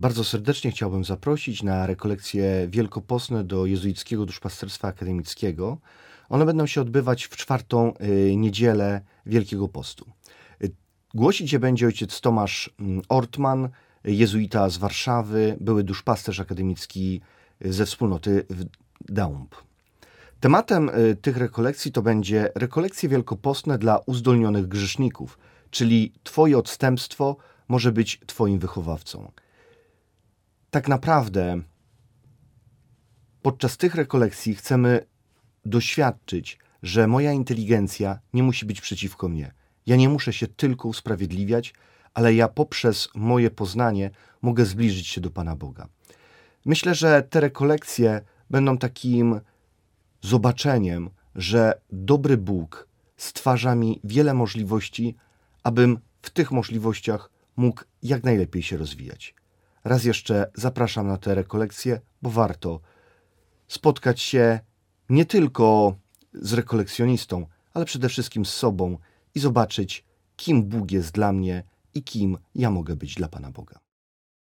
Bardzo serdecznie chciałbym zaprosić na rekolekcje wielkoposne do jezuickiego duszpasterstwa akademickiego. One będą się odbywać w czwartą y, niedzielę Wielkiego Postu. Y, głosić je będzie ojciec Tomasz mm, Ortman, jezuita z Warszawy, były duszpasterz akademicki y, ze wspólnoty w Tematem tych rekolekcji to będzie rekolekcje wielkopostne dla uzdolnionych grzeszników, czyli Twoje odstępstwo może być Twoim wychowawcą tak naprawdę podczas tych rekolekcji chcemy doświadczyć, że moja inteligencja nie musi być przeciwko mnie. Ja nie muszę się tylko usprawiedliwiać, ale ja poprzez moje poznanie mogę zbliżyć się do Pana Boga. Myślę, że te rekolekcje będą takim zobaczeniem, że dobry Bóg stwarza mi wiele możliwości, abym w tych możliwościach mógł jak najlepiej się rozwijać. Raz jeszcze zapraszam na te rekolekcje, bo warto spotkać się nie tylko z rekolekcjonistą, ale przede wszystkim z sobą i zobaczyć, kim Bóg jest dla mnie i kim ja mogę być dla Pana Boga.